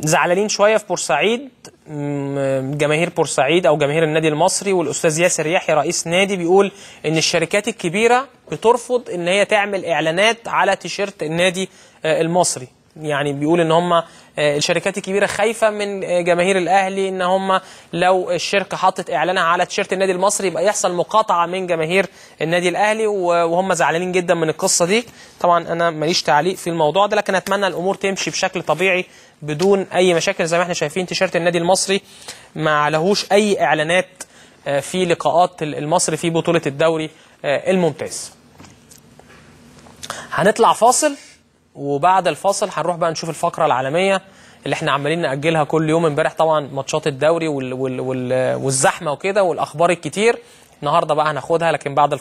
زعلانين شويه في بورسعيد جماهير بورسعيد او جماهير النادي المصري والاستاذ ياسر يحيى رئيس نادي بيقول ان الشركات الكبيره بترفض ان هي تعمل اعلانات على تيشيرت النادي آه، المصري يعني بيقول ان هم آه، الشركات الكبيره خايفه من آه، جماهير الاهلي ان هم لو الشركه حطت اعلانها على تيشيرت النادي المصري يبقى يحصل مقاطعه من جماهير النادي الاهلي وهم زعلانين جدا من القصه دي طبعا انا ماليش تعليق في الموضوع ده لكن اتمنى الامور تمشي بشكل طبيعي بدون اي مشاكل زي ما احنا شايفين تيشيرت النادي المصري ما لهوش اي اعلانات آه، في لقاءات المصري في بطوله الدوري الممتاز هنطلع فاصل وبعد الفاصل هنروح بقى نشوف الفقره العالميه اللي احنا عمالين ناجلها كل يوم امبارح طبعا ماتشات الدوري وال وال وال والزحمه وكده والاخبار الكتير النهارده بقى هناخدها لكن بعد